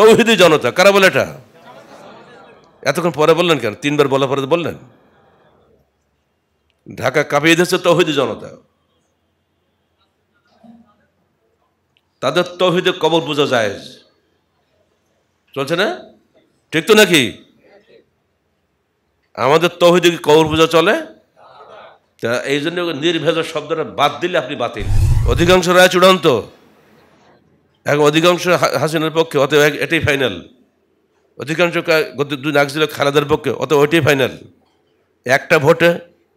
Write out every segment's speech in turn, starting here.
তৌহিদি জনতা কারা বলে এটা এতক্ষণ পরে বললেন কেন তিনবার বলা পরে বললেন ঢাকা কাঁপিয়ে দিয়েছে তৌহিদি জনতা তাদের তৌহিদে কবর বোঝা যায় চলছে না ঠিক তো নাকি আমাদের তৌহিদে কি কবর পূজা চলে তা এই জন্য নির্ভেজা শব্দটা বাদ দিলে আপনি বাতিল অধিকাংশ রায় চূড়ান্ত এখন অধিকাংশ হাসিনার পক্ষে অত এটাই ফাইনাল অধিকাংশ দুই নাক ছিল খালাদার পক্ষে অত ওইটাই ফাইনাল একটা ভোটে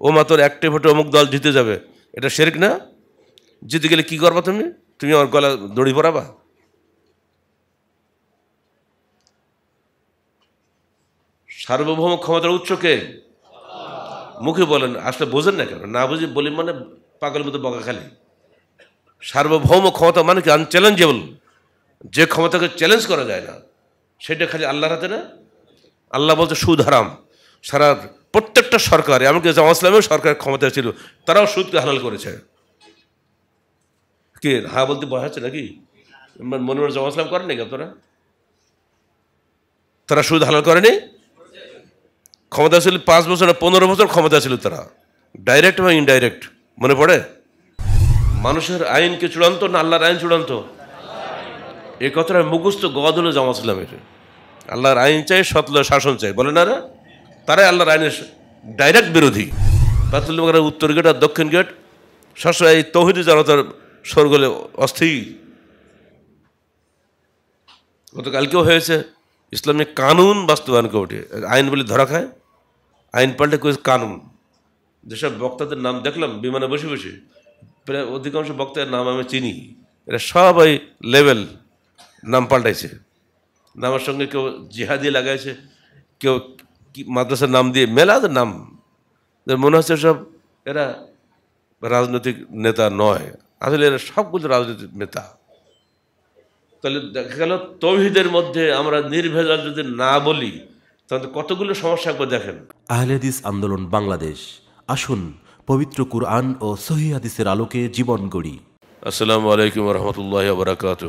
ও মাত্র একটা ভোটে অমুক দল জিতে যাবে এটা শেরিক না জিতে গেলে কি করবা তুমি তুমি আমার গলা দড়ি পরাবা সার্বভৌম ক্ষমতার কে মুখে বলেন আসলে বোঝেন না কেন না বুঝি বলি মানে পাগলের মতো বকা খালি সার্বভৌম ক্ষমতা মানে কি আনচ্যালেঞ্জেবল যে ক্ষমতাকে চ্যালেঞ্জ করা যায় না সেটা খালি আল্লাহর হাতে না আল্লাহ বলছে সুদ হারাম সারা প্রত্যেকটা সরকার এমনকি জামা ইসলামেও সরকারের ক্ষমতা ছিল তারাও সুদকে হালাল করেছে কে হা বলতে ভয় আছে নাকি মনে মনে জামা ইসলাম করেন নাকি আপনারা তারা সুদ হালাল করেনি ক্ষমতা ছিল পাঁচ বছর পনেরো বছর ক্ষমতা ছিল তারা ডাইরেক্ট এবং ইনডাইরেক্ট মনে পড়ে মানুষের আইন কি চূড়ান্ত না আল্লাহর আইন চূড়ান্ত এই কথাটা মুখস্থ গদ হলো জামা ইসলামের আল্লাহর আইন চাই সতল শাসন চাই বলে না তারাই আল্লাহর আইনের ডাইরেক্ট বিরোধী পাতুল উত্তর গেট আর দক্ষিণ গেট সবসময় এই তৌহিদি জনতার স্বর্গলে অস্থির গতকালকেও হয়েছে ইসলামিক কানুন বাস্তবায়ন কমিটি আইন বলে ধরা খায় আইন পাল্টে কানুন যেসব বক্তাদের নাম দেখলাম বিমানে বসে বসে প্রায় অধিকাংশ বক্তার নাম আমি চিনি এরা সবাই লেভেল নাম পাল্টাইছে নামের সঙ্গে কেউ জিহাদি লাগাইছে কেউ মাদ্রাসার নাম দিয়ে মেলাদের নাম মনে হচ্ছে সব এরা রাজনৈতিক নেতা নয় আসলে এরা সবগুলো রাজনৈতিক নেতা তাহলে দেখা গেল তৌহিদের মধ্যে আমরা নির্ভেজাল যদি না বলি তাহলে কতগুলো সমস্যা একবার দেখেন আহলেদিস আন্দোলন বাংলাদেশ আসুন পবিত্র কুরআন ও সহিদের আলোকে জীবন গড়ি আসসালামু আলাইকুম রহমতুল্লাহ বরকাত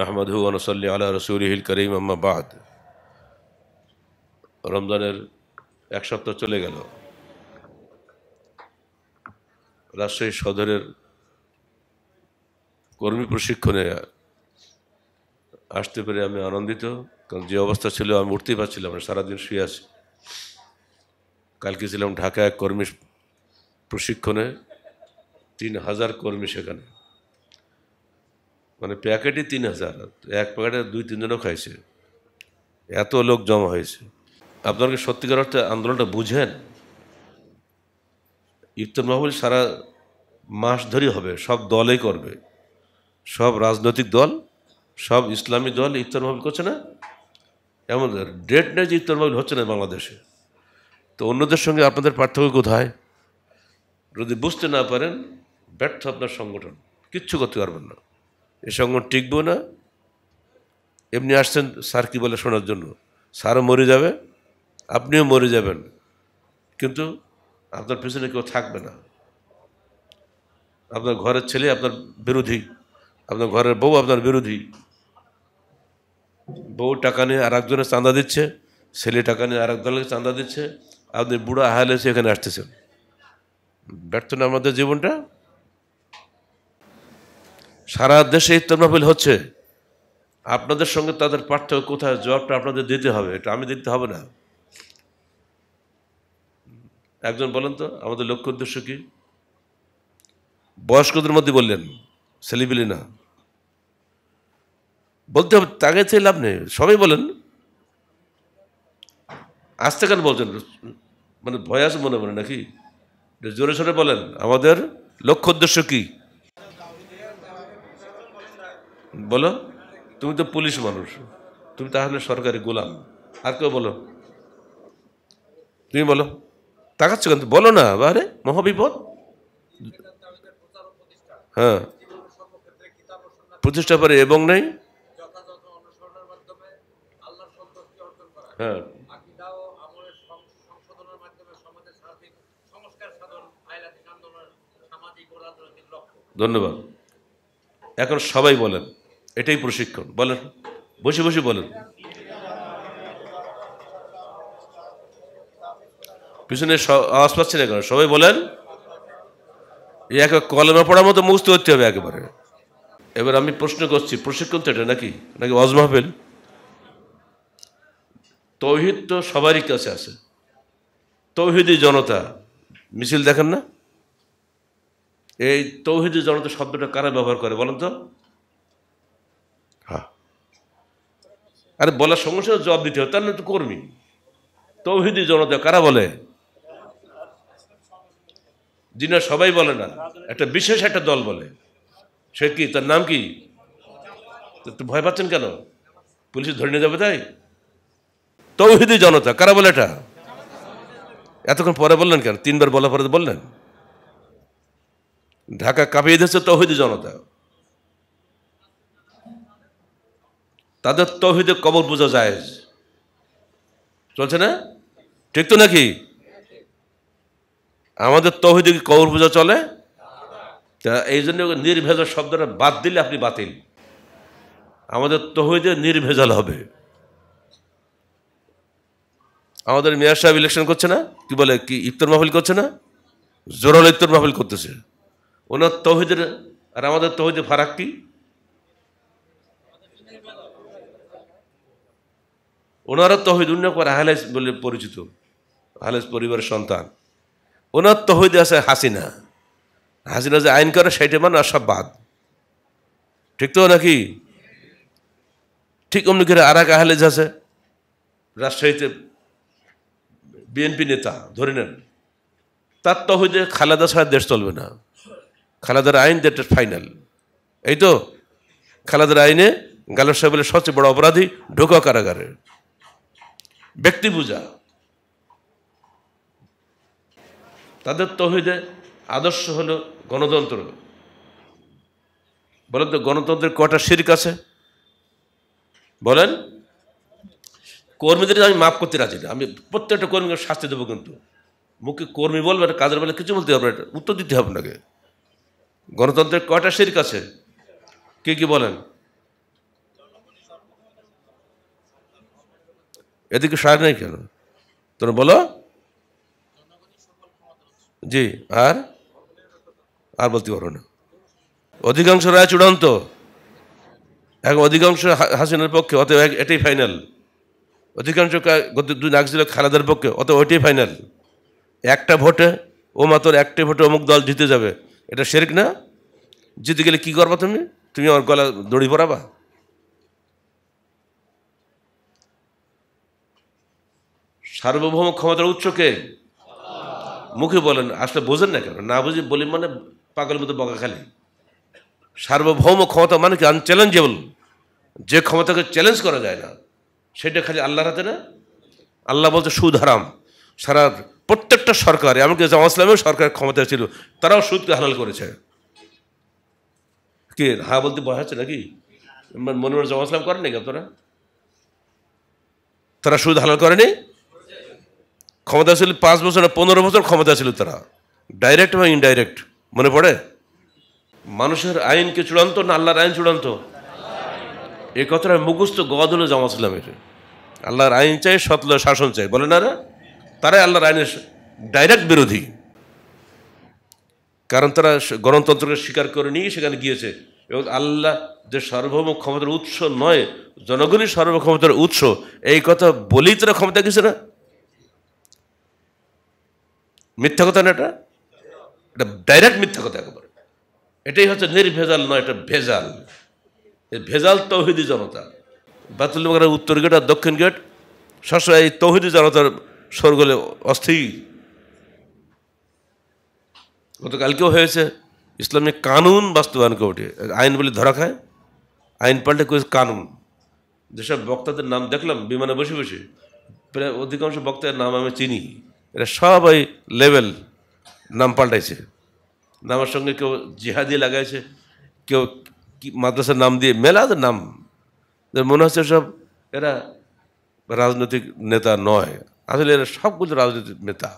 রহমদ আনসল্লি আলা করিম আম্মাবাদ রমজানের এক সপ্তাহ চলে গেল রাজশাহী সদরের কর্মী প্রশিক্ষণে আসতে পেরে আমি আনন্দিত কারণ যে অবস্থা ছিল আমি উঠতেই পারছিলাম সারাদিন শুয়ে আছি কালকে ছিলাম ঢাকা এক কর্মী প্রশিক্ষণে তিন হাজার কর্মী সেখানে মানে প্যাকেটই তিন হাজার এক প্যাকেটে দুই তিনজনও খাইছে এত লোক জমা হয়েছে আপনারা সত্যিকার অর্থে আন্দোলনটা বুঝেন ইফতার মাহবুল সারা মাস ধরেই হবে সব দলেই করবে সব রাজনৈতিক দল সব ইসলামী দল ইফতার মাহবুল করছে না এমন ডেট নেই যে ইফতার মাহবুল হচ্ছে না বাংলাদেশে তো অন্যদের সঙ্গে আপনাদের পার্থক্য কোথায় যদি বুঝতে না পারেন ব্যর্থ আপনার সংগঠন কিচ্ছু করতে পারবেন না এ সংগঠন টিকবো না এমনি আসছেন স্যার কী বলে শোনার জন্য স্যারও মরে যাবে আপনিও মরে যাবেন কিন্তু আপনার পিছনে কেউ থাকবে না আপনার ঘরের ছেলে আপনার বিরোধী আপনার ঘরের বউ আপনার বিরোধী বউ টাকা নিয়ে আর একজনের চাঁদা দিচ্ছে ছেলে টাকা নিয়ে আর একজনের চাঁদা দিচ্ছে আপনি বুড়া হালে সেখানে এখানে আসতেছেন ব্যর্থ না আমাদের জীবনটা সারা দেশে ইত্তর মাহফিল হচ্ছে আপনাদের সঙ্গে তাদের পার্থক্য কোথায় জবাবটা আপনাদের দিতে হবে এটা আমি দিতে হবে না একজন বলেন তো আমাদের লক্ষ্য উদ্দেশ্য কি বয়স্কদের মধ্যে বললেন সেলিবিলি না বলতে হবে তাকে চেয়ে লাভ নেই সবাই বলেন আসতে কেন বলছেন মানে ভয় আছে মনে মনে নাকি জোরে সোরে বলেন আমাদের লক্ষ্য উদ্দেশ্য কি বলো তুমি তো পুলিশ মানুষ তুমি তাহলে সরকারি গোলাম আর কেউ বলো তুমি বলো তাকাচ্ছ কিন্তু বলো না আরে মহাবিপদ হ্যাঁ প্রতিষ্ঠা পরে এবং নেই হ্যাঁ ধন্যবাদ এখন সবাই বলেন এটাই প্রশিক্ষণ বলেন বসে বসে বলেন পিছনে আওয়াজ পাচ্ছে না কেন সবাই বলেন একে কলমা পড়ার মতো মুস্ত হতে হবে একেবারে এবার আমি প্রশ্ন করছি প্রশিক্ষণ তো এটা নাকি নাকি অজমাহবেল তৌহিদ তো সবারই কাছে আছে তৌহিদি জনতা মিছিল দেখেন না এই তৌহিদ জনতা শব্দটা কারা ব্যবহার করে বলেন তো হ্যাঁ আরে বলার সমস্যা জবাব দিতে হবে তার না তো কর্মী তৌহিদ জনতা কারা বলে যিনি সবাই বলে না একটা বিশেষ একটা দল বলে সে কি তার নাম কি তো ভয় পাচ্ছেন কেন পুলিশ ধরে নিয়ে যাবে তাই তৌহিদি জনতা কারা বলে এটা এতক্ষণ পরে বললেন কেন তিনবার বলার পরে বললেন ঢাকা কাঁপিয়ে দিয়েছে তহিদি জনতা তাদের তহিদে কবর বোঝা যায় চলছে না ঠিক তো নাকি আমাদের তহিদে কি কবর বোঝা চলে তা এই জন্য নির্ভেজাল শব্দটা বাদ দিলে আপনি বাতিল আমাদের তহিদে নির্ভেজাল হবে আমাদের মেয়র সাহেব ইলেকশন করছে না কি বলে কি ইফতার মাহফিল করছে না জোরাল ইফতার মাহফিল করতেছে ওনার তহিদের আর আমাদের তহিদের ফারাক কি ওনারা তহিদ উন্ন করে হালেস বলে পরিচিত হালেস পরিবারের সন্তান ওনার তহিদ আছে হাসিনা হাসিনা যে আইন করে সেইটা মানে সব বাদ ঠিক তো নাকি ঠিক অমনি করে আর এক আহলেজ আছে রাজশাহীতে বিএনপি নেতা ধরে নেন তার তহিদে খালেদা ছাড়া দেশ চলবে না খালাদার আইন দেটের ফাইনাল এই তো খালাদার আইনে গালব সাহেবের সবচেয়ে বড় অপরাধী ঢোকা কারাগারে ব্যক্তি পূজা তাদের তহিদে আদর্শ হল গণতন্ত্র বলেন তো গণতন্ত্রের কটা শির্ক আছে বলেন কর্মীদের আমি মাফ করতে রাজি না আমি প্রত্যেকটা কর্মীকে শাস্তি দেবো কিন্তু মুখে কর্মী বলবে কাজের বলে কিছু বলতে হবে উত্তর দিতে হবে আপনাকে গণতন্ত্রের কয়টা শির আছে কি কি বলেন এদিকে সার নেই কেন তোমরা বলো জি আর আর বলতে পারো না অধিকাংশ রায় চূড়ান্ত এক অধিকাংশ হাসিনার পক্ষে অত এটাই ফাইনাল অধিকাংশ দুই নাক ছিল খালাদের পক্ষে অত ওইটাই ফাইনাল একটা ভোটে ও মাত্র একটা ভোটে অমুক দল জিতে যাবে এটা শেরিক না যেতে গেলে কি করবা তুমি তুমি আমার গলা দড়ি পরাবা সার্বভৌম ক্ষমতার উচ্চকে মুখে বলেন আসলে বোঝেন না কেন না বুঝি বলি মানে পাগলের মতো বকা খালি সার্বভৌম ক্ষমতা মানে কি আনচ্যালেঞ্জেবল যে ক্ষমতাকে চ্যালেঞ্জ করা যায় না সেটা খালি আল্লাহর হাতে না আল্লাহ বলছে সুদ হারাম সারা প্রত্যেকটা সরকার এমনকি জামা ইসলামের সরকার ক্ষমতা ছিল তারাও সুদকে হালাল করেছে কে হা হ্যাঁ বলতে ভয় আছে নাকি মনে মনে জামা ইসলাম করেন নাকি আপনারা তারা সুদ হালাল করেনি ক্ষমতা ছিল পাঁচ বছর না পনেরো বছর ক্ষমতা ছিল তারা ডাইরেক্ট বা ইনডাইরেক্ট মনে পড়ে মানুষের আইন চূড়ান্ত না আল্লাহর আইন চূড়ান্ত এ কথাটা মুখস্থ হলো জামা ইসলামের আল্লাহর আইন চাই সতল শাসন চাই বলে না তারাই আল্লাহর আইনের ডাইরেক্ট বিরোধী কারণ তারা গণতন্ত্রকে স্বীকার করে নিয়ে সেখানে গিয়েছে এবং আল্লাহ যে সার্বভৌম ক্ষমতার উৎস নয় জনগণই সর্বক্ষমতার উৎস এই কথা বলেই তারা ক্ষমতা গেছে না মিথ্যা কথা না এটা এটা ডাইরেক্ট মিথ্যা কথা একবার এটাই হচ্ছে নির্ভেজাল নয় এটা ভেজাল ভেজাল তৌহিদি জনতা বাতুল উত্তর গেট আর দক্ষিণ গেট সবসময় এই তৌহিদি জনতার স্বর্গলে অস্থির গতকালকেও হয়েছে ইসলামিক কানুন বাস্তবায়ন ওঠে আইন বলে ধরা খায় আইন পাল্টে কোয়েস কানুন যেসব বক্তাদের নাম দেখলাম বিমানে বসে বসে প্রায় অধিকাংশ বক্তার নাম আমি চিনি এরা সবাই লেভেল নাম পাল্টাইছে নামের সঙ্গে কেউ জিহাদি লাগাইছে কেউ মাদ্রাসার নাম দিয়ে মেলা নাম মনে হচ্ছে সব এরা রাজনৈতিক নেতা নয় আসলে এরা সবগুলো রাজনৈতিক নেতা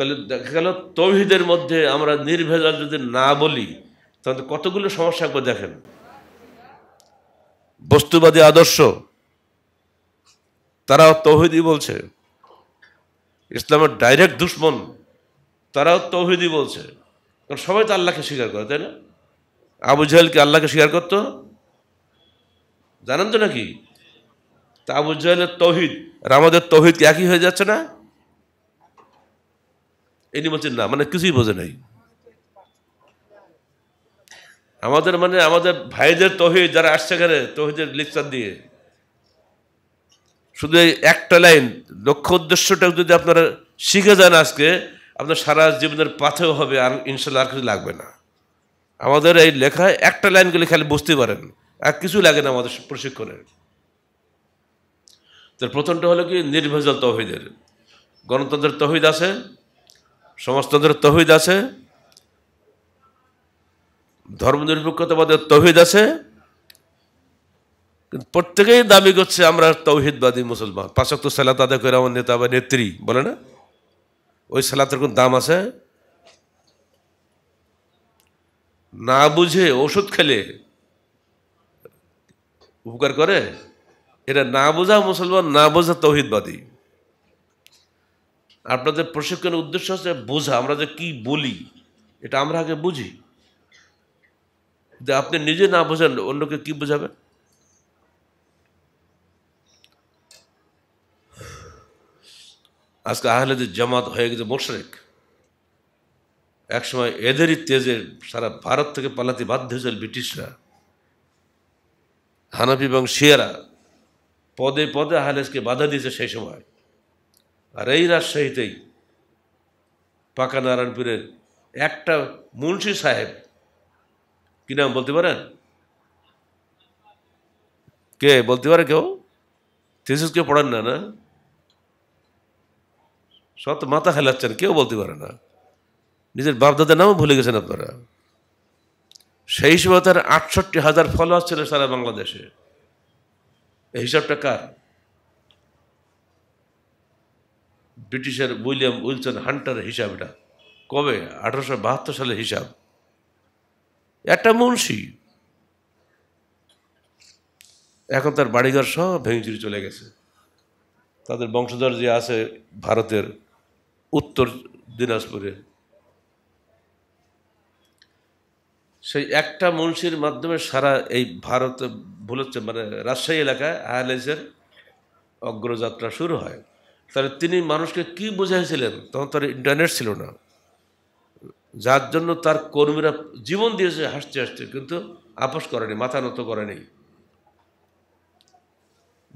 তাহলে দেখা গেল তৌহিদের মধ্যে আমরা নির্ভেজাল যদি না বলি তাহলে কতগুলো সমস্যা একবার দেখেন বস্তুবাদী আদর্শ তারাও তৌহিদি বলছে ইসলামের ডাইরেক্ট দুশ্মন তারাও তৌহিদি বলছে কারণ সবাই তো আল্লাহকে স্বীকার করে তাই না আবু জাহেলকে আল্লাহকে স্বীকার করতো জানেন তো নাকি তা আবু জাহেলের তৌহিদ আর আমাদের তৌহিদ একই হয়ে যাচ্ছে না ইনি বলছেন না মানে কিছুই বোঝে নাই আমাদের মানে আমাদের ভাইদের তহিদ যারা আসছে এখানে তহিদের লেকচার দিয়ে শুধু একটা লাইন লক্ষ্য উদ্দেশ্যটা যদি আপনারা শিখে যান আজকে আপনার সারা জীবনের পাথেও হবে আর ইনশাল্লাহ আর কিছু লাগবে না আমাদের এই লেখায় একটা লাইনগুলি খালি বুঝতে পারেন আর কিছু লাগে না আমাদের প্রশিক্ষণে তো প্রথমটা হলো কি নির্ভেজাল তহিদের গণতন্ত্রের তহিদ আছে সমাজতন্ত্রের তহিদ আছে ধর্মনিরপেক্ষতাবাদের তহিদ আছে প্রত্যেকেই দাবি করছে আমরা তৌহিদবাদী মুসলমান পাশাক্ত সালাত আদায় করে আমার নেতা বা নেত্রী বলে না ওই সালাতের কোন দাম আছে না বুঝে ওষুধ খেলে উপকার করে এটা না বোঝা মুসলমান না বোঝা তৌহিদবাদী আপনাদের প্রশিক্ষণের উদ্দেশ্য হচ্ছে বোঝা আমরা যে কি বলি এটা আমরা আগে বুঝি যে আপনি নিজে না বোঝেন অন্যকে কি বোঝাবেন আজকে আহলে জামাত হয়ে গেছে মোশরেক একসময় এদেরই তেজে সারা ভারত থেকে পালাতে বাধ্য হয়েছিল ব্রিটিশরা হানাফি এবং শিয়ারা পদে পদে আহলেসকে বাধা দিয়েছে সেই সময় আর এই রাজশাহীতেই পাকা নারায়ণপুরের একটা মুন্সি সাহেব কি নাম বলতে পারেন কে বলতে পারে কেউ থিসিস কেউ পড়েন না না সত মাথা খেলাচ্ছেন কেউ বলতে পারে না নিজের বাপদাদার নামও ভুলে গেছেন আপনারা সেই সময় তার আটষট্টি হাজার ফলোয়ার ছিল সারা বাংলাদেশে এই হিসাবটা কার ব্রিটিশের উইলিয়াম উইলসন হান্টারের হিসাব এটা কবে আঠারোশো বাহাত্তর সালের হিসাব একটা মুন্সি এখন তার বাড়িঘর সব ভেঙচুরি চলে গেছে তাদের বংশধর যে আছে ভারতের উত্তর দিনাজপুরে সেই একটা মুন্সির মাধ্যমে সারা এই ভারত ভুল হচ্ছে মানে রাজশাহী এলাকায় আয়ালেজের অগ্রযাত্রা শুরু হয় তাহলে তিনি মানুষকে কি বোঝাইছিলেন তখন তার ইন্টারনেট ছিল না যার জন্য তার কর্মীরা জীবন দিয়েছে হাসতে হাসতে কিন্তু আপোষ করেনি মাথা নত করেনি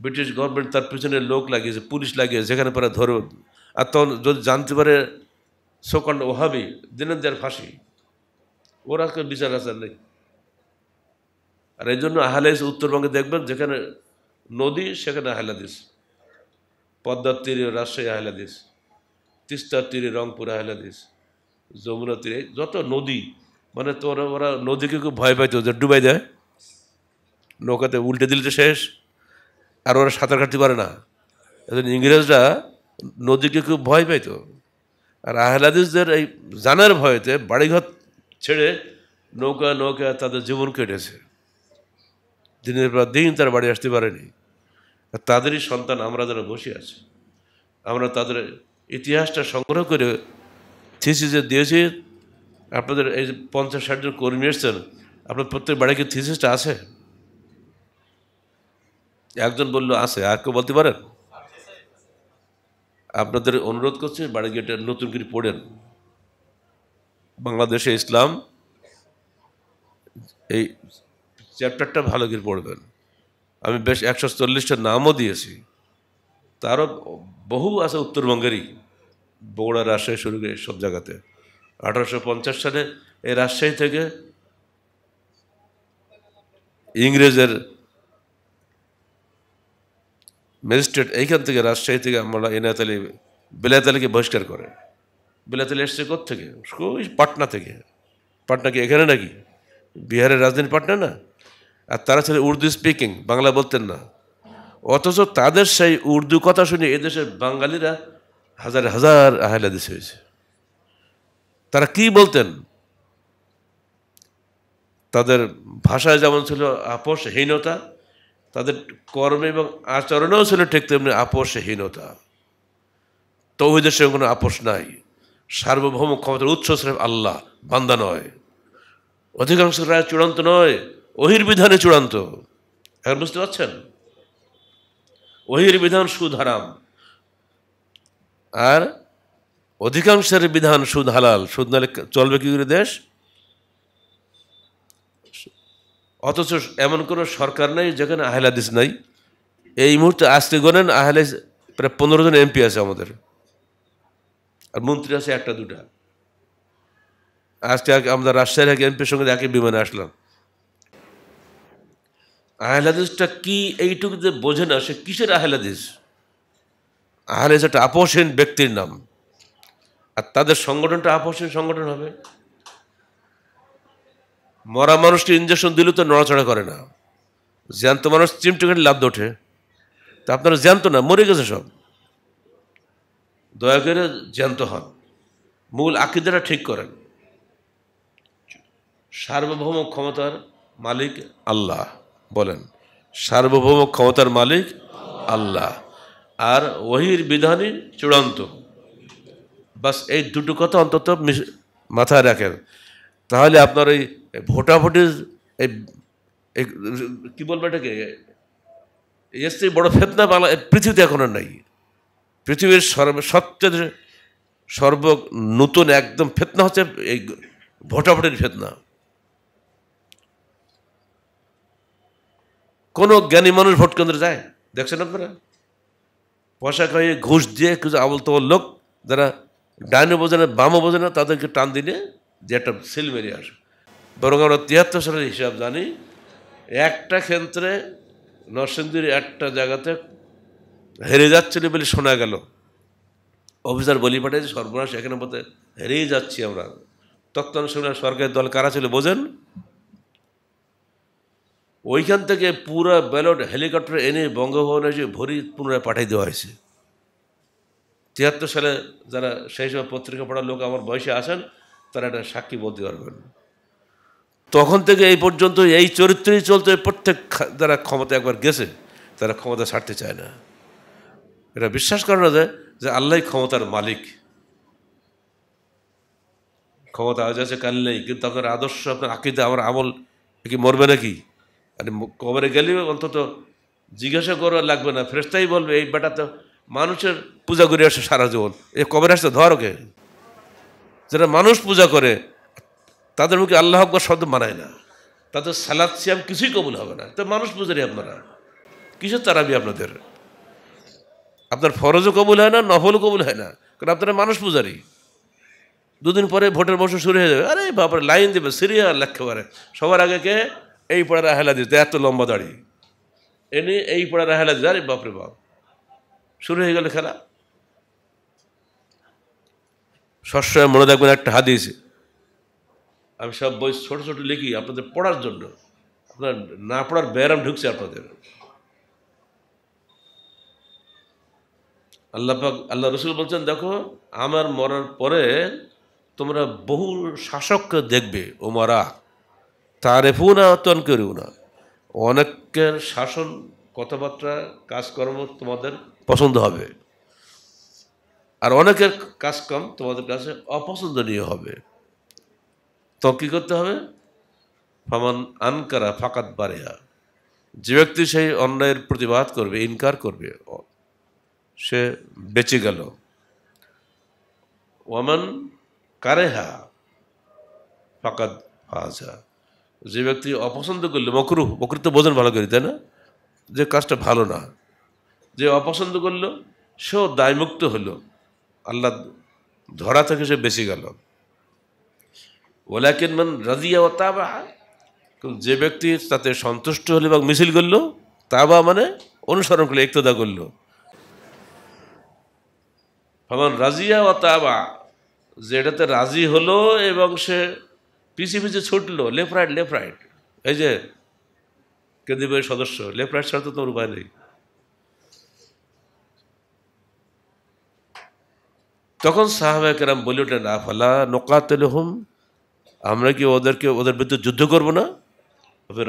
ব্রিটিশ গভর্নমেন্ট তার পিছনে লোক লাগিয়েছে পুলিশ লাগিয়েছে যেখানে পারে ধরো আর তখন যদি জানতে পারে সোকান্ড ওহাবি দিনের দেয়ার ফাঁসি ওরা বিচার আচার নেই আর এই জন্য আহালাইস উত্তরবঙ্গে দেখবেন যেখানে নদী সেখানে আহালাদিস পদ্মার তীরে রাজশাহী আহলাদিস তিস্তার তীরে রংপুর আহলাদিস যমুনা তীরে যত নদী মানে তোর ওরা নদীকে খুব ভয় পাইতো যে ডুবাই দেয় নৌকাতে উল্টে দিলে তো শেষ আর ওরা সাঁতার কাটতে পারে না এখন ইংরেজরা নদীকে খুব ভয় পাইতো আর আহলাদিসদের এই জানার ভয়েতে বাড়িঘর ছেড়ে নৌকা নৌকা তাদের জীবন কেটেছে দিনের পর দিন তার বাড়ি আসতে পারেনি তাদেরই সন্তান আমরা যারা বসে আছি আমরা তাদের ইতিহাসটা সংগ্রহ করে থিসিস দিয়েছি আপনাদের এই পঞ্চাশ ষাটজন কর্মী এসছেন আপনার প্রত্যেক বাড়ি কি থিসিসটা আছে একজন বলল আছে আর কেউ বলতে পারেন আপনাদের অনুরোধ করছি বাড়ি গিয়ে এটা নতুন করে পড়েন বাংলাদেশে ইসলাম এই চ্যাপ্টারটা ভালো করে পড়বেন আমি বেশ একশো চল্লিশটা নামও দিয়েছি তারও বহু আছে উত্তরবঙ্গেরই বগুড়া রাজশাহী শুরু করে সব জায়গাতে আঠারোশো পঞ্চাশ সালে এই রাজশাহী থেকে ইংরেজের ম্যাজিস্ট্রেট এইখান থেকে রাজশাহী থেকে আমরা এনাতালি বেলাতালিকে বহিষ্কার করে বেলাতালি এসছে কোথেকে ওই পাটনা থেকে পাটনা কি এখানে নাকি বিহারের রাজধানী পাটনা না আর তারা ছিলেন উর্দু স্পিকিং বাংলা বলতেন না অথচ তাদের সেই উর্দু কথা শুনে এদেশের বাঙালিরা হাজার হাজার দিস হয়েছে তারা কি বলতেন তাদের ভাষায় যেমন ছিল আপোষহীনতা তাদের কর্মে এবং আচরণেও ছিল ঠিক তেমনি আপোষহীনতা তৌহিদের সঙ্গে কোনো আপোষ নাই সার্বভৌম ক্ষমতার উৎস আল্লাহ বান্দা নয় অধিকাংশ রায় চূড়ান্ত নয় ওহির বিধানে চূড়ান্ত এখন বুঝতে পারছেন ওহির বিধান সুদ হারাম আর অধিকাংশের বিধান সুদ হালাল সুদ নালে চলবে কি করে দেশ অথচ এমন কোনো সরকার নাই যেখানে আহলাদিস নাই এই মুহূর্তে আজকে গণেন আহলাদিস প্রায় পনেরো জন এমপি আছে আমাদের আর মন্ত্রী আছে একটা দুটা আজকে আমাদের রাজশাহীর এক এমপির সঙ্গে একই বিমানে আসলাম আহলাদিসটা কি এইটুকু যে বোঝে না সে কিসের আহলাদিস আহলাদিস একটা আপোষহীন ব্যক্তির নাম আর তাদের সংগঠনটা আপোষহীন সংগঠন হবে মরা মানুষকে ইঞ্জেকশন দিলে তো নড়াচড়া করে না জ্যান্ত মানুষ চিমটে খেটে লাভ ওঠে তা আপনারা জ্যান্ত না মরে গেছে সব দয়া করে জ্যান্ত হন মূল আকিদারা ঠিক করেন সার্বভৌম ক্ষমতার মালিক আল্লাহ বলেন সার্বভৌম ক্ষমতার মালিক আল্লাহ আর ওহির বিধানই চূড়ান্ত বাস এই দুটো কথা অন্তত মাথায় রাখেন তাহলে আপনার ওই ভোটাভুটির এই কী বলবো এটাকে এসছে বড় বড়ো ফেতনা বাংলা পৃথিবীতে এখন আর নাই পৃথিবীর সর্ব সবচেয়ে সর্ব নতুন একদম ফেতনা হচ্ছে এই ভোটাভুটির ফেতনা কোনো জ্ঞানী মানুষ ভোট কেন্দ্রে যায় দেখছেন আপনারা পয়সা খাইয়ে ঘুষ দিয়ে কিছু আবল তোমার লোক যারা ডাইনে বোঝে না বামও বোঝে না তাদেরকে টান দিলে যে একটা সিল মেরে আসে বরং আমরা তিয়াত্তর সালের হিসাব জানি একটা ক্ষেত্রে নরসিংদীর একটা জায়গাতে হেরে যাচ্ছিল বলে শোনা গেল অফিসার বলি পাঠিয়েছে সর্বনাশ এখানে মধ্যে হেরেই যাচ্ছি আমরা তখন সরকারের দল কারা ছিল বোঝেন ওইখান থেকে পুরো ব্যালট হেলিকপ্টার এনে বঙ্গভবনে এসে ভরি পুনরায় পাঠিয়ে দেওয়া হয়েছে তিয়াত্তর সালে যারা সেই সময় পত্রিকা পড়ার লোক আমার বয়সে আসেন তারা একটা সাক্ষী বলতে পারবেন তখন থেকে এই পর্যন্ত এই চরিত্রই চলতে প্রত্যেক যারা ক্ষমতা একবার গেছে তারা ক্ষমতা ছাড়তে চায় না এটা বিশ্বাস করে না যায় যে আল্লাহ ক্ষমতার মালিক ক্ষমতা আজ আছে কাল নেই কিন্তু আপনার আদর্শ আপনার আকৃতি আমার আমল কি মরবে নাকি আরে কবরে গেলে অন্তত জিজ্ঞাসা করা লাগবে না ফ্রেস্তাই বলবে এই বেটা তো মানুষের পূজা করে আসে সারা জীবন এ কবরে আসতে ধর ওকে যারা মানুষ পূজা করে তাদের মুখে আল্লাহ আকবর শব্দ মানায় না তাদের সালাদ সিয়াম কিছুই কবুল হবে না তো মানুষ পূজারি আপনারা কিসের তারাবি আপনাদের আপনার ফরজও কবুল হয় না নফলও কবুল হয় না কারণ আপনারা মানুষ পূজারি দুদিন পরে ভোটের বছর শুরু হয়ে যাবে আরে বাপরে লাইন দেবে সিরিয়াল পারে সবার আগে কে এই পাড়ার দিতে এত লম্বা দাড়ি এনে এই পাড়ার আহলাদিস আরে বাপরে বাপ শুরু হয়ে গেল খেলা সবসময় মনে রাখবেন একটা হাদিস আমি সব বই ছোট ছোট লিখি আপনাদের পড়ার জন্য আপনার না পড়ার ব্যায়াম ঢুকছে আপনাদের আল্লাপাক আল্লাহ রসুল বলছেন দেখো আমার মরার পরে তোমরা বহু শাসককে দেখবে ওমারা না অর্থন করিও না অনেকের শাসন কথাবার্তা কাজকর্ম তোমাদের পছন্দ হবে আর অনেকের কাজকর্ম তোমাদের কাছে অপছন্দনীয় হবে তো কী করতে হবে ফামান আনকারা ফাকাত বারেহা যে ব্যক্তি সেই অন্যায়ের প্রতিবাদ করবে ইনকার করবে সে বেঁচে গেল ওয়ামান কারেহা ফাকাত ফাজা যে ব্যক্তি অপছন্দ করলে মকরু মকরু তো বোঝেন ভালো করি তাই না যে কাজটা ভালো না যে অপছন্দ করলো সেও দায়মুক্ত হলো আল্লাহ ধরা থেকে সে বেঁচে গেল ওলাকেন মান রাজিয়া ও তাবা যে ব্যক্তি তাতে সন্তুষ্ট হলো এবং মিছিল করলো তাবা মানে অনুসরণ করলো একতদা করলো রাজিয়া ও তাবা যেটাতে রাজি হলো এবং সে পিছিয়ে পিছিয়ে ছুটলো লেফট রাইট লেফট রাইট এই যে কেন্দ্রীয় সদস্য লেফট রাইট ছাড়া তো তোমার উপায় নেই তখন সাহাবাহাম কেরাম বলে ওঠে না ফালা নোকাতেল হুম আমরা কি ওদেরকে ওদের বিরুদ্ধে যুদ্ধ করব না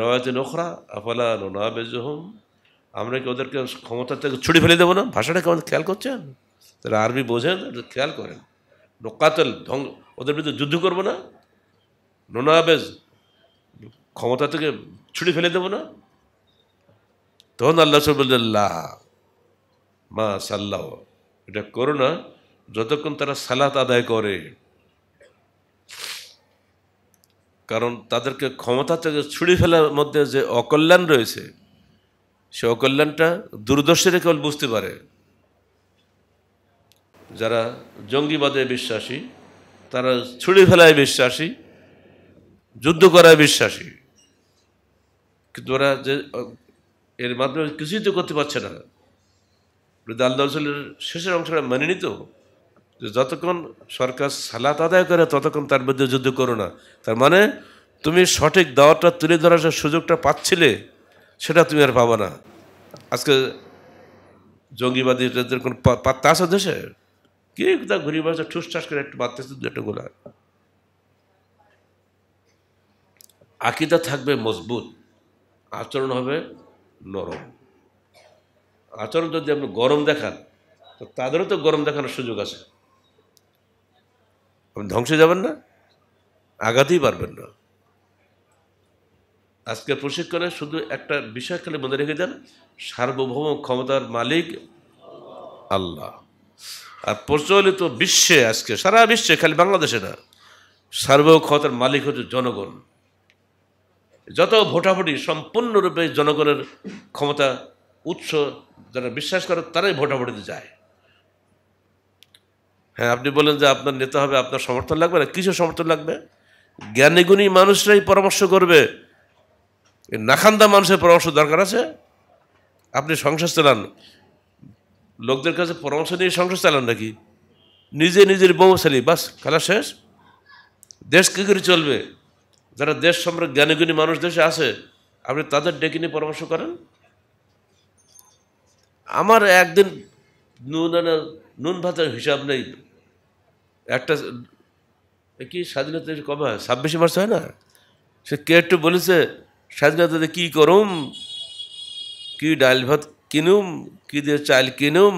রয়াতে নোখরা আফালা নোনা হুম আমরা কি ওদেরকে ক্ষমতা থেকে ছুটি ফেলে দেবো না ভাষাটা কেমন খেয়াল করছেন তারা আরবি বোঝেন খেয়াল করেন নোকাতল ধ্বংস ওদের বিরুদ্ধে যুদ্ধ করবো না নোনা বেশ ক্ষমতা থেকে ছুটি ফেলে দেবো না তখন আল্লাহ সবুল্লাহ মা সাল্লাহ এটা করো না যতক্ষণ তারা সালাত আদায় করে কারণ তাদেরকে ক্ষমতা থেকে ছুড়ে ফেলার মধ্যে যে অকল্যাণ রয়েছে সে অকল্যাণটা দূরদর্শীরা কেবল বুঝতে পারে যারা জঙ্গিবাদে বিশ্বাসী তারা ছুড়ে ফেলায় বিশ্বাসী যুদ্ধ করায় বিশ্বাসী কিন্তু ওরা যে এর মাধ্যমে কিছুই তো করতে পারছে না আল্লাহ শেষের অংশটা মেনে নিত যে যতক্ষণ সরকার সালাত আদায় করে ততক্ষণ তার মধ্যে যুদ্ধ করো না তার মানে তুমি সঠিক দাওয়াটা তুলে ধরার যে সুযোগটা পাচ্ছিলে সেটা তুমি আর পাবো না আজকে জঙ্গিবাদীদের কোনো পাত্তা আছে দেশে কে তা ঘুরিয়ে বাড়ছে ঠুস ঠাস করে একটু বাড়তেছে দুটো গোলা আকিদা থাকবে মজবুত আচরণ হবে নরম আচরণ যদি আপনি গরম দেখান তো তাদেরও তো গরম দেখানোর সুযোগ আছে আপনি ধ্বংসে যাবেন না আগাতেই পারবেন না আজকের প্রশিক্ষণে শুধু একটা বিষয় খালি মনে রেখে দেন সার্বভৌম ক্ষমতার মালিক আল্লাহ আর প্রচলিত বিশ্বে আজকে সারা বিশ্বে খালি বাংলাদেশে না সার্বভৌম ক্ষমতার মালিক হচ্ছে জনগণ যত ভোটাভুটি সম্পূর্ণরূপে জনগণের ক্ষমতা উৎস যারা বিশ্বাস করে তারাই ভোটাভুটিতে যায় হ্যাঁ আপনি বলেন যে আপনার নেতা হবে আপনার সমর্থন লাগবে না কিছু সমর্থন লাগবে জ্ঞানীগুণী মানুষরাই পরামর্শ করবে নাখান্দা মানুষের পরামর্শ দরকার আছে আপনি সংসার চালান লোকদের কাছে পরামর্শ নিয়ে সংসার চালান নাকি নিজে নিজের বউ চালি বাস খেলা শেষ দেশ কী করে চলবে যারা দেশ সম্পর্কে জ্ঞানীগুণী মানুষ দেশে আছে আপনি তাদের ডেকে নিয়ে পরামর্শ করেন আমার একদিন নুন আনা নুন ভাতের হিসাব নেই একটা কি স্বাধীনতা কবে হয় ছাব্বিশে মার্চ হয় না সে কে একটু বলেছে স্বাধীনতাতে কী করুম কি ডাল ভাত কিনুম কী দিয়ে চাল কিনুম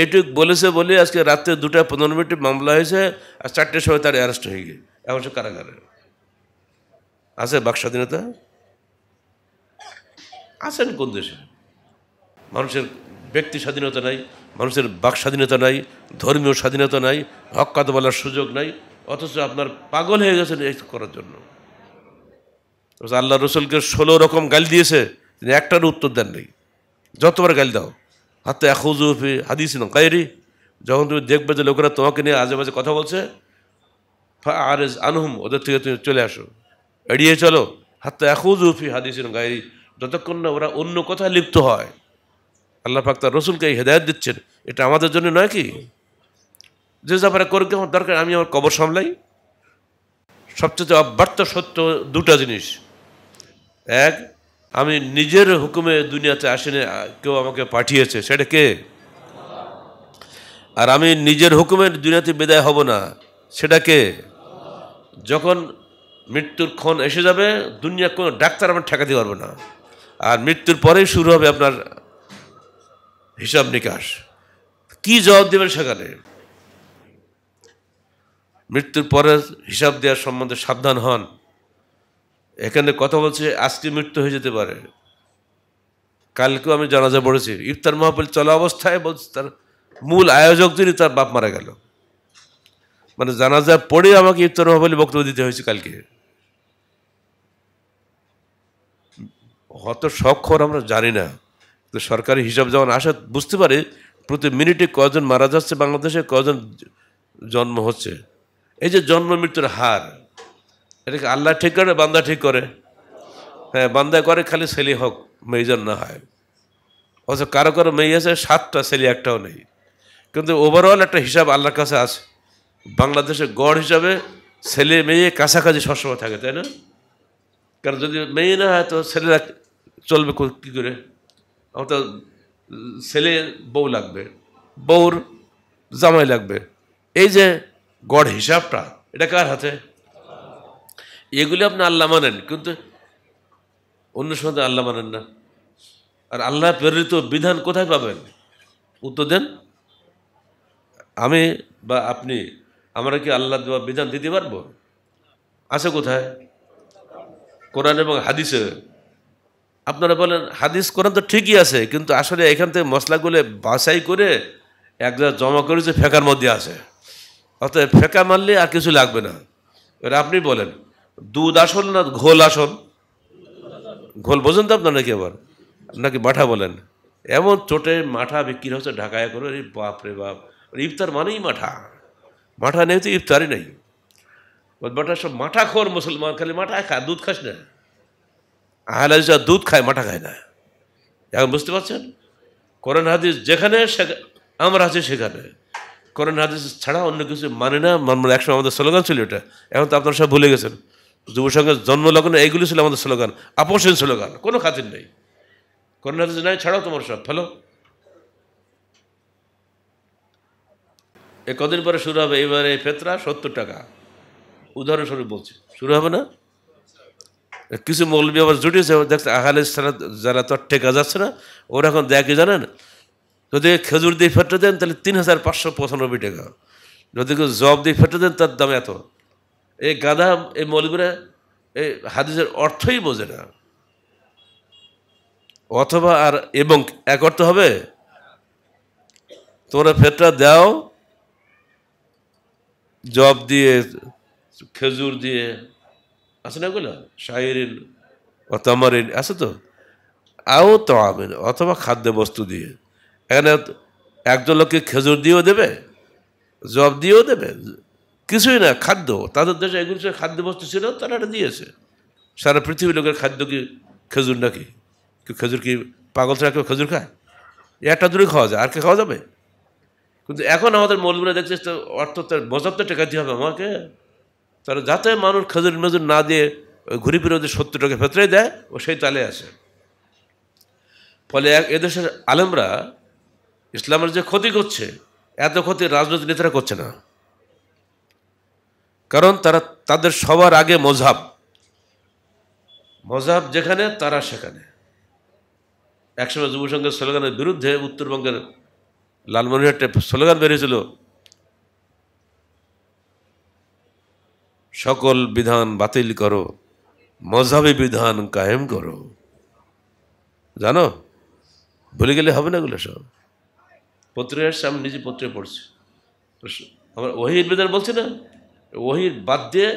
এইটুক বলেছে বলে আজকে রাত্রে দুটা পনেরো মিনিটে মামলা হয়েছে আর চারটের সময় তার অ্যারেস্ট হয়ে গিয়ে এখন সে কারাগারে আছে বাক স্বাধীনতা আছেন কোন দেশে মানুষের ব্যক্তি স্বাধীনতা নাই মানুষের বাক স্বাধীনতা নাই ধর্মীয় স্বাধীনতা নাই হকাত বলার সুযোগ নাই অথচ আপনার পাগল হয়ে গেছেন এই করার জন্য আল্লাহ রসুলকে ষোলো রকম গাল দিয়েছে তিনি একটার উত্তর দেন নাই যতবার গাল দাও হাতে এখুজুফি হাদিস না কায়রি যখন তুমি দেখবে যে লোকেরা তোমাকে নিয়ে আজে বাজে কথা বলছে আর আনহুম ওদের থেকে তুমি চলে আসো এড়িয়ে চলো হাত্তা এখুজুফি হাদিসের গায়ে যতক্ষণ না ওরা অন্য কথায় লিপ্ত হয় আল্লাহ পাক তার রসুলকে এই হেদায়ত দিচ্ছেন এটা আমাদের জন্য নয় কি যে ব্যাপারে করুক আমার দরকার আমি আমার কবর সামলাই সবচেয়ে অব্যর্থ সত্য দুটা জিনিস এক আমি নিজের হুকুমে দুনিয়াতে আসেনি কেউ আমাকে পাঠিয়েছে সেটা কে আর আমি নিজের হুকুমে দুনিয়াতে বিদায় হব না সেটা কে যখন মৃত্যুর ক্ষণ এসে যাবে দুনিয়া কোনো ডাক্তার আমার ঠেকাতে পারবে না আর মৃত্যুর পরেই শুরু হবে আপনার হিসাব নিকাশ কি জবাব দেবেন সেখানে মৃত্যুর পরে হিসাব দেওয়ার সম্বন্ধে সাবধান হন এখানে কথা বলছে আজকে মৃত্যু হয়ে যেতে পারে কালকেও আমি জানাজা পড়েছি ইফতার মাহফিল চলা অবস্থায় বলছি তার মূল আয়োজক যিনি তার বাপ মারা গেল মানে জানাজা পড়ে আমাকে ইফতার মাহফিলে বক্তব্য দিতে হয়েছে কালকে হত সক্ষর খবর আমরা জানি না তো সরকারি হিসাব যখন আসা বুঝতে পারে প্রতি মিনিটে কজন মারা যাচ্ছে বাংলাদেশে কজন জন্ম হচ্ছে এই যে জন্ম মৃত্যুর হার এটাকে আল্লাহ ঠিক করে বান্দা ঠিক করে হ্যাঁ বান্দা করে খালি ছেলে হোক মেয়ে না হয় অথচ কারো কারো মেয়ে আছে সাতটা ছেলে একটাও নেই কিন্তু ওভারঅল একটা হিসাব আল্লাহর কাছে আছে বাংলাদেশে গড় হিসাবে ছেলে মেয়ে কাছাকাছি সবসময় থাকে তাই না কারণ যদি মেয়ে না হয় তো ছেলেরা চলবে কী করে অর্থাৎ ছেলে বউ লাগবে বউর জামাই লাগবে এই যে গড় হিসাবটা এটা কার হাতে এগুলি আপনি আল্লাহ মানেন কিন্তু অন্য সময় আল্লাহ মানেন না আর আল্লাহ প্রেরিত বিধান কোথায় পাবেন উত্তর দেন আমি বা আপনি আমরা কি আল্লাহ দেওয়া বিধান দিতে পারবো আছে কোথায় কোরআন এবং হাদিসে আপনারা বলেন হাদিস কোরআন তো ঠিকই আছে কিন্তু আসলে এখান থেকে মশলাগুলো বাছাই করে এক জায়গায় জমা করেছে যে ফেঁকার মধ্যে আছে অর্থাৎ ফেঁকা মারলে আর কিছু লাগবে না এবার আপনি বলেন দুধ আসল না ঘোল আসল ঘোল বোঝেন তো আপনার নাকি আবার নাকি মাঠা বলেন এমন চোটে মাঠা বিক্রি হচ্ছে ঢাকায় করে বাপ রে বাপ ইফতার মানেই মাঠা মাঠা নেই তো ইফতারি নাই বদমাটা সব মাঠা খোর মুসলমান খালি মাঠা খায় দুধ খাস না আহলে যা দুধ খায় মাঠা খায় না এখন বুঝতে পারছেন করোনা হাদিস যেখানে আমরা আছি সেখানে করোনা হাদিস ছাড়া অন্য কিছু মানে না মানে-, মানে একসময় আমাদের স্লোগান ছিল এটা এখন তো আপনারা সব ভুলে গেছেন যুব সংঘের জন্মলগ্ন এইগুলি ছিল আমাদের স্লোগান আপোষের স্লোগান কোনো খাতির নেই করোনা হাদিস নাই ছাড়াও তোমার সব ফেলো এ কদিন পরে শুরু হবে এবারে ফেতরা সত্তর টাকা উদাহরণস্বরূপ বলছি শুরু হবে না কিছু মৌলবি আবার জুটিয়েছে দেখছে আহালে যারা তো ঠেকা যাচ্ছে না ওরা এখন দেখে কি জানেন যদি খেজুর দিয়ে ফেটে দেন তাহলে তিন হাজার পাঁচশো পঁচানব্বই টাকা যদি কেউ জব দিয়ে ফেটে দেন তার দাম এত এই গাঁদা এই মৌলবিরা এই হাদিসের অর্থই বোঝে না অথবা আর এবং এক অর্থ হবে তোমরা ফেটরা দাও জব দিয়ে খেজুর দিয়ে আছে না ওগুলো শায়েরিন অতামারিন আছে তো আও তো আমিন অথবা খাদ্য বস্তু দিয়ে এখানে একজন লোককে খেজুর দিয়েও দেবে জব দিয়েও দেবে কিছুই না খাদ্য তাদের দেশে এগুলো খাদ্য বস্তু ছিল তারা এটা দিয়েছে সারা পৃথিবীর লোকের খাদ্য কি খেজুর নাকি কেউ খেজুর কি পাগল ছাড়া কেউ খেজুর খায় একটা দূরে খাওয়া যায় আর কে খাওয়া যাবে কিন্তু এখন আমাদের মৌলগুলো দেখছে তো অর্থ তার পঁচাত্তর টাকা দিয়ে হবে আমাকে তারা যাতে মানুষ খেজুর মেজুর না দিয়ে ওই ঘুরি ফিরে ওদের সত্তর টাকা ফেতরে দেয় ও সেই তালে আসে ফলে এদেশের আলেমরা ইসলামের যে ক্ষতি করছে এত ক্ষতি রাজনৈতিক নেতারা করছে না কারণ তারা তাদের সবার আগে মজাব মজাব যেখানে তারা সেখানে একসময় যুব সংঘের স্লোগানের বিরুদ্ধে উত্তরবঙ্গের একটা স্লোগান বেরিয়েছিল সকল বিধান বাতিল করো মজাবি বিধান কায়েম করো জানো ভুলে গেলে হবে না এগুলো সব পত্রে আসছে আমি নিজে পত্রে পড়ছি আমরা ওহির বিধান বলছি না ওহির বাদ দিয়ে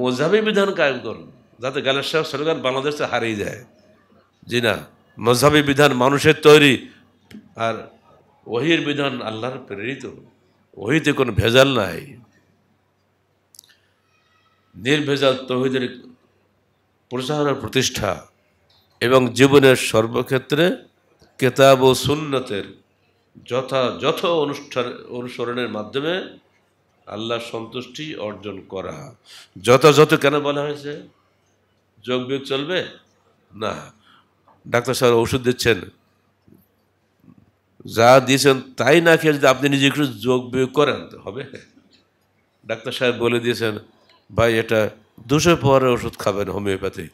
মজাবি বিধান কায়েম করো যাতে গালের সাহেব স্লোগান বাংলাদেশে হারিয়ে যায় জি না মজাবি বিধান মানুষের তৈরি আর ওহির বিধান আল্লাহর প্রেরিত ওহিতে কোনো ভেজাল নাই নির্ভেজাল তহিদের প্রচার প্রতিষ্ঠা এবং জীবনের সর্বক্ষেত্রে কেতাব ও সুন্নতের যথাযথ অনুষ্ঠান অনুসরণের মাধ্যমে আল্লাহর সন্তুষ্টি অর্জন করা যথাযথ কেন বলা হয়েছে যোগ বিয়োগ চলবে না ডাক্তার সাহেব ওষুধ দিচ্ছেন যা দিয়েছেন তাই না খেয়ে যদি আপনি নিজে একটু যোগ বিয়োগ করেন হবে ডাক্তার সাহেব বলে দিয়েছেন ভাই এটা দুশো পাওয়ারের ওষুধ খাবেন হোমিওপ্যাথি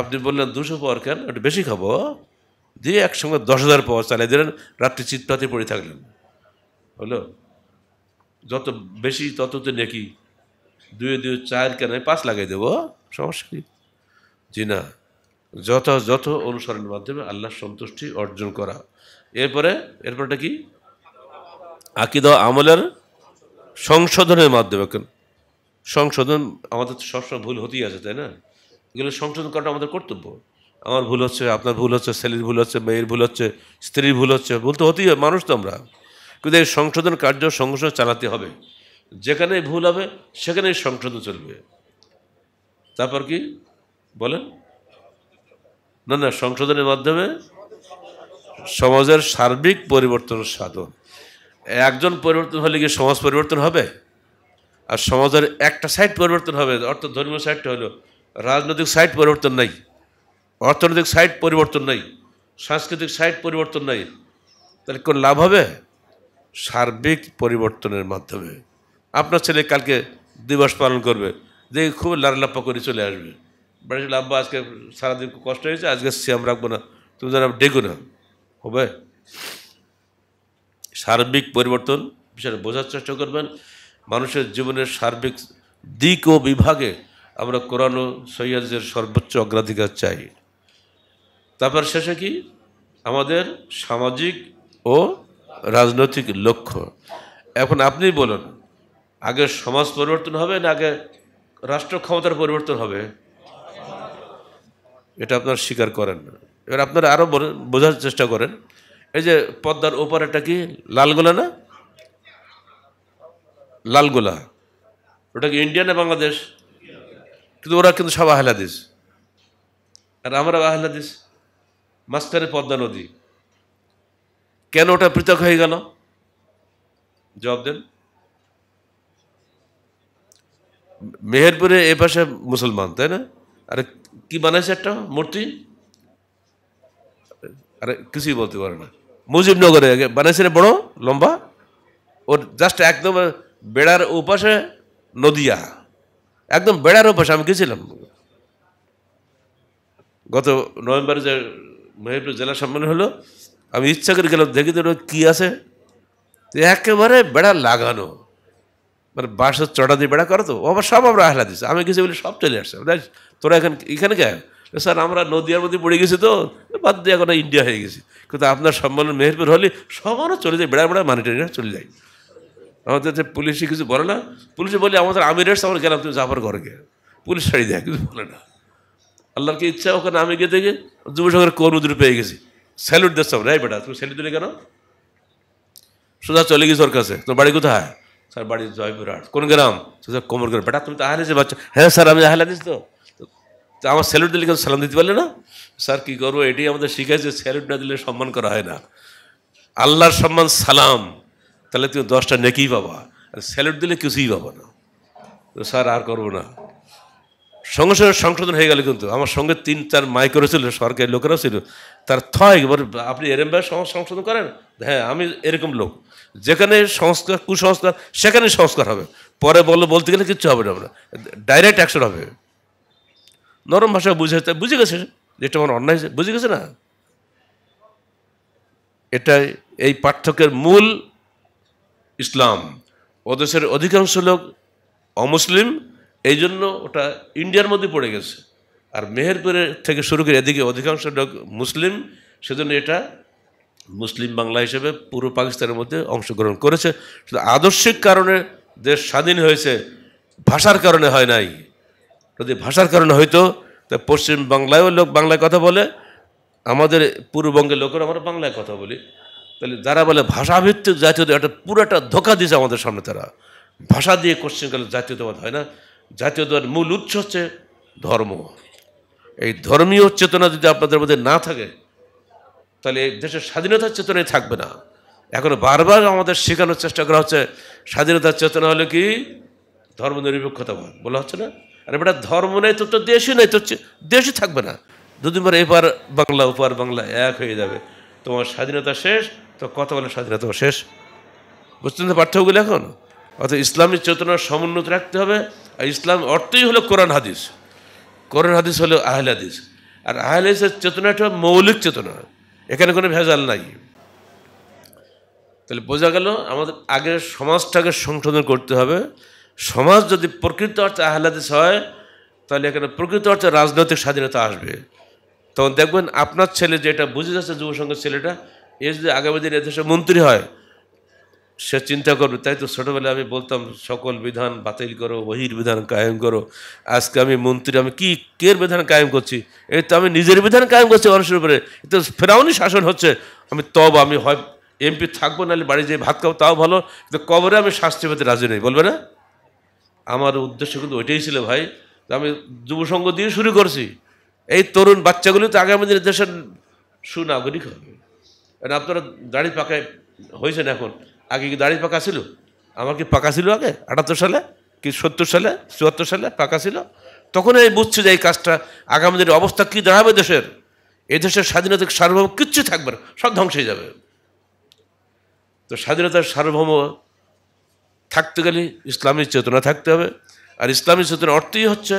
আপনি বললেন দুশো পাওয়ার কেন ওটা বেশি খাবো দিয়ে একসঙ্গে দশ হাজার পাওয়ার চালিয়ে দিলেন রাত্রি চিৎপাতে পড়ে থাকলেন হলো যত বেশি তত তো নাকি দুয়ে দুয়ে চার কেন পাঁচ লাগিয়ে দেবো সমস্যা কী জি না যথাযথ অনুসরণের মাধ্যমে আল্লাহর সন্তুষ্টি অর্জন করা এরপরে এরপরটা কি আকিদ আমলের সংশোধনের মাধ্যমে সংশোধন আমাদের সবসময় ভুল হতেই আছে তাই না এগুলো সংশোধন করাটা আমাদের কর্তব্য আমার ভুল হচ্ছে আপনার ভুল হচ্ছে ছেলের ভুল হচ্ছে মেয়ের ভুল হচ্ছে স্ত্রীর ভুল হচ্ছে ভুল তো হতেই মানুষ তো আমরা কিন্তু এই সংশোধন কার্য সংশোধন চালাতে হবে যেখানে ভুল হবে সেখানে সংশোধন চলবে তারপর কি বলেন না না সংশোধনের মাধ্যমে সমাজের সার্বিক পরিবর্তন সাধন একজন পরিবর্তন হলে কি সমাজ পরিবর্তন হবে আর সমাজের একটা সাইড পরিবর্তন হবে অর্থাৎ ধর্মীয় সাইডটা হলো রাজনৈতিক সাইড পরিবর্তন নাই অর্থনৈতিক সাইড পরিবর্তন নাই সাংস্কৃতিক সাইড পরিবর্তন নাই তাহলে কোন লাভ হবে সার্বিক পরিবর্তনের মাধ্যমে আপনার ছেলে কালকে দিবস পালন করবে যে খুব লারলাপ্পা করে চলে আসবে বাড়ি আব্বা আজকে সারাদিন কষ্ট হয়েছে আজকে শ্যাম রাখবো না তুমি যেন ডেকো না হবে সার্বিক পরিবর্তন বিষয়ে বোঝার চেষ্টা করবেন মানুষের জীবনের সার্বিক দিক ও বিভাগে আমরা কোরআন ও সৈয়াদের সর্বোচ্চ অগ্রাধিকার চাই তারপর শেষে কি আমাদের সামাজিক ও রাজনৈতিক লক্ষ্য এখন আপনি বলুন আগে সমাজ পরিবর্তন হবে না আগে রাষ্ট্র ক্ষমতার পরিবর্তন হবে এটা আপনার স্বীকার করেন না এবার আপনারা আরও বোঝার চেষ্টা করেন এই যে পদ্মার ওপর একটা কি লালগোলা না লালগোলা ওটা কি ইন্ডিয়া না বাংলাদেশ কিন্তু ওরা কিন্তু সব আহলাদিস আর আমরা আহলাদিস মাস্টারে পদ্মা নদী কেন ওটা পৃথক হয়ে গেল জবাব দেন মেহেরপুরে এ পাশে মুসলমান তাই না আরে কি বানাইছে একটা মূর্তি আরে কিছুই বলতে পারে না মুজিবনগরে বানাইছে না বড় লম্বা ওর জাস্ট একদম বেড়ার ওপাশে নদিয়া একদম বেড়ার ওপাশে আমি গেছিলাম গত নভেম্বরে যে মহিপুর জেলা সম্মেলন হলো আমি ইচ্ছা করে গেলাম দেখি তো কি আছে একেবারে বেড়া লাগানো মানে বাসের চড়া দিয়ে বেড়া করো তো আবার সব আমরা আহ্লা দিচ্ছে আমি কিছু বলি সব চলে আসছে তোরা এখানে এখানে কে স্যার আমরা নদিয়ার মধ্যে পড়ে গেছি তো বাদ দিয়ে এখন ইন্ডিয়া হয়ে গেছি কিন্তু আপনার সম্মেলন মেহেরপুর হলে সবারও চলে যায় বেড়া বেড়া মানিটারিরা চলে যায় আমাদের পুলিশে কিছু বলে না পুলিশে বলে আমাদের আমিরেটস আমার গেলাম তুমি জাফর ঘরে গে পুলিশ শাড়ি দেয় কিছু বলে না আল্লাহর কি ইচ্ছা ওখানে আমি গিয়ে দেখে যুব সঙ্গে কর্মদূর পেয়ে গেছি স্যালুট দিচ্ছে রে বেটা তুমি স্যালুট দিলে কেন সোজা চলে গেছি ওর কাছে তোর বাড়ি কোথায় স্যার বাড়ি জয়পুরহাট কোন গ্রাম কোমর গ্রাম বেটা তুমি তো আহারে যে বাচ্চা হ্যাঁ স্যার আমি তাহলে দিস তো তো আমার স্যালুট দিলে কিন্তু সালাম দিতে পারলে না স্যার কী করবো এটি আমাদের শিখেছে যে স্যালুট না দিলে সম্মান করা হয় না আল্লাহর সম্মান সালাম তাহলে তুমি দশটা নেকি পাবা আর স্যালুট দিলে কিছুই পাবা না তো স্যার আর করবো না সঙ্গে সঙ্গে সংশোধন হয়ে গেল কিন্তু আমার সঙ্গে তিন চার মাই করেছিল সরকারি লোকেরাও ছিল তার থয় এবার আপনি এরমভাবে সংশোধন করেন হ্যাঁ আমি এরকম লোক যেখানে সংস্কার কুসংস্কার সেখানে সংস্কার হবে পরে বললো বলতে গেলে কিচ্ছু হবে না আমরা ডাইরেক্ট অ্যাকশন হবে নরম ভাষা বুঝে বুঝে গেছে যেটা আমার অন্যায় বুঝে গেছে না এটাই এই পার্থক্যের মূল ইসলাম ওদেশের অধিকাংশ লোক অমুসলিম এই জন্য ওটা ইন্ডিয়ার মধ্যে পড়ে গেছে আর মেহেরপুরের থেকে শুরু করে এদিকে অধিকাংশ লোক মুসলিম সেজন্য এটা মুসলিম বাংলা হিসেবে পুরো পাকিস্তানের মধ্যে অংশগ্রহণ করেছে শুধু আদর্শিক কারণে দেশ স্বাধীন হয়েছে ভাষার কারণে হয় নাই তাদের ভাষার কারণে হয়তো তা পশ্চিম বাংলায়ও লোক বাংলায় কথা বলে আমাদের পূর্ববঙ্গের লোকের আমরা বাংলায় কথা বলি তাহলে যারা বলে ভাষাভিত্তিক জাতীয়তা একটা পুরাটা ধোকা দিয়েছে আমাদের সামনে তারা ভাষা দিয়ে কোশ্চেনকালে জাতীয়তাবাদ হয় না জাতীয়তাবাদ মূল উৎস হচ্ছে ধর্ম এই ধর্মীয় চেতনা যদি আপনাদের মধ্যে না থাকে তাহলে দেশের স্বাধীনতার চেতনাই থাকবে না এখন বারবার আমাদের শেখানোর চেষ্টা করা হচ্ছে স্বাধীনতার চেতনা হলে কি ধর্ম নিরপেক্ষতা বলা হচ্ছে না আরে বেটা ধর্ম নেই তোর তো দেশই নেই তোর দেশই থাকবে না দুদিন পরে এপার বাংলা ওপার বাংলা এক হয়ে যাবে তোমার স্বাধীনতা শেষ তো কথা বলে স্বাধীনতা শেষ বুঝতে না পার্থক্যগুলো এখন অর্থাৎ ইসলামী চেতনা সমুন্নত রাখতে হবে আর ইসলাম অর্থই হলো কোরআন হাদিস কোরআন হাদিস হলো আহেল হাদিস আর আহেল হাদিসের চেতনাটা মৌলিক চেতনা এখানে কোনো ভেজাল নাই তাহলে বোঝা গেল আমাদের আগে সমাজটাকে সংশোধন করতে হবে সমাজ যদি প্রকৃত অর্থে আহ্লাদিস হয় তাহলে এখানে প্রকৃত অর্থে রাজনৈতিক স্বাধীনতা আসবে তখন দেখবেন আপনার ছেলে যেটা বুঝে যাচ্ছে যুব সংঘের ছেলেটা এ যদি আগামী দিন এদেশে মন্ত্রী হয় সে চিন্তা করবে তাই তো ছোটোবেলায় আমি বলতাম সকল বিধান বাতিল করো বহির বিধান কায়েম করো আজকে আমি মন্ত্রী আমি কি কের বিধান কায়েম করছি এই তো আমি নিজের বিধান কায়েম করছি মানুষের উপরে তো ফেরাউনি শাসন হচ্ছে আমি তব আমি হয় এমপি থাকবো নাহলে বাড়ি যেয়ে ভাত খাবো তাও ভালো কিন্তু কবরে আমি শাস্তি পেতে রাজি নেই বলবে না আমার উদ্দেশ্য কিন্তু ওইটাই ছিল ভাই আমি যুবসংঘ দিয়ে শুরু করছি এই তরুণ বাচ্চাগুলি তো আগামী দিনের দেশের সুনাগরিক হবে কারণ মানে আপনারা দাড়ি পাকায় হয়েছেন এখন আগে কি দাঁড়িয়ে পাকা ছিল আমার কি পাকা ছিল আগে আটাত্তর সালে কি সত্তর সালে চুয়াত্তর সালে পাকা ছিল তখন আমি বুঝছি যে এই কাজটা আগামী দিনের অবস্থা কী দাঁড়াবে দেশের দেশের স্বাধীনতা সার্বভৌম কিচ্ছু থাকবে না সব ধ্বংস হয়ে যাবে তো স্বাধীনতার সার্বভৌম থাকতে গেলে ইসলামী চেতনা থাকতে হবে আর ইসলামী চেতনা অর্থই হচ্ছে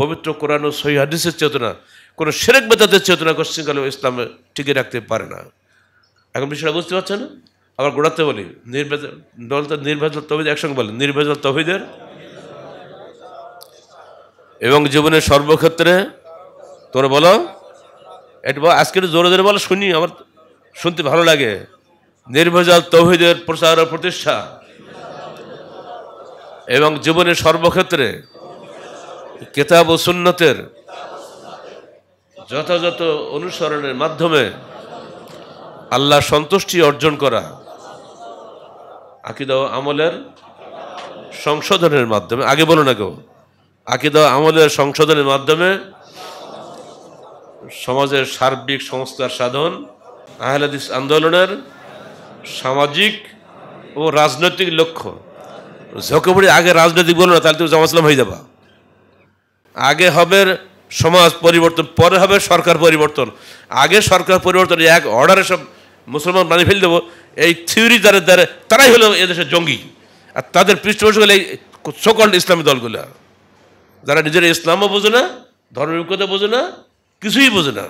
পবিত্র কোরআন ও সহি হাদিসের চেতনা কোনো সেরেক বেতাদের চেতনা কোশ্চিনকালেও ইসলামে টিকে রাখতে পারে না এখন বিষয়টা বুঝতে পারছেন আবার গোড়াতে বলি নির্ভেজাল দল নির্ভেজাল তহিদ একসঙ্গে বলে নির্ভেজাল তহিদের এবং জীবনের সর্বক্ষেত্রে তোমরা বলো এটা আজকের জোরে জোরে বলো শুনি আমার শুনতে ভালো লাগে নির্ভেজাল তহিদের প্রচার ও প্রতিষ্ঠা এবং জীবনের সর্বক্ষেত্রে কেতাব ও সুন্নতের যথাযথ অনুসরণের মাধ্যমে আল্লাহ সন্তুষ্টি অর্জন করা আকিদা আমলের সংশোধনের মাধ্যমে আগে বলো না কেউ আকিদা আমলের সংশোধনের মাধ্যমে সমাজের সার্বিক সংস্কার সাধন আহলাদিস আন্দোলনের সামাজিক ও রাজনৈতিক লক্ষ্য ঝোঁকে আগে রাজনৈতিক বলো না তাহলে তুমি জামাসলাম হয়ে যাবা আগে হবে সমাজ পরিবর্তন পরে হবে সরকার পরিবর্তন আগে সরকার পরিবর্তন এক অর্ডারে সব মুসলমান বানিয়ে ফেলে দেবো এই থিওরি দ্বারা দ্বারা তারাই হলো এদেশের জঙ্গি আর তাদের পৃষ্ঠপোষক এই সকল ইসলামী দলগুলো যারা নিজের ইসলামও বোঝে না ধর্মের ঐক্যতা বোঝে না কিছুই বোঝে না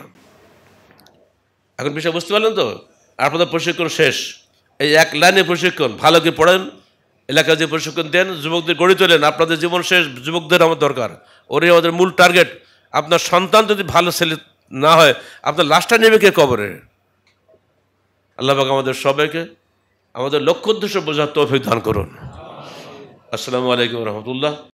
এখন বিষয় বুঝতে পারলেন তো আপনাদের প্রশিক্ষণ শেষ এই এক লাইনে প্রশিক্ষণ ভালো কি পড়েন এলাকায় যে প্রশিক্ষণ দেন যুবকদের গড়ে তোলেন আপনাদের জীবন শেষ যুবকদের আমার দরকার ওরে আমাদের মূল টার্গেট আপনার সন্তান যদি ভালো ছেলে না হয় আপনার লাস্টটা নেবে কে কবরে আল্লাহবাক আমাদের সবাইকে আমাদের লক্ষ্য উদ্দেশ্য বোঝার তৌফিক দান করুন আসসালামু আলাইকুম রহমতুল্লাহ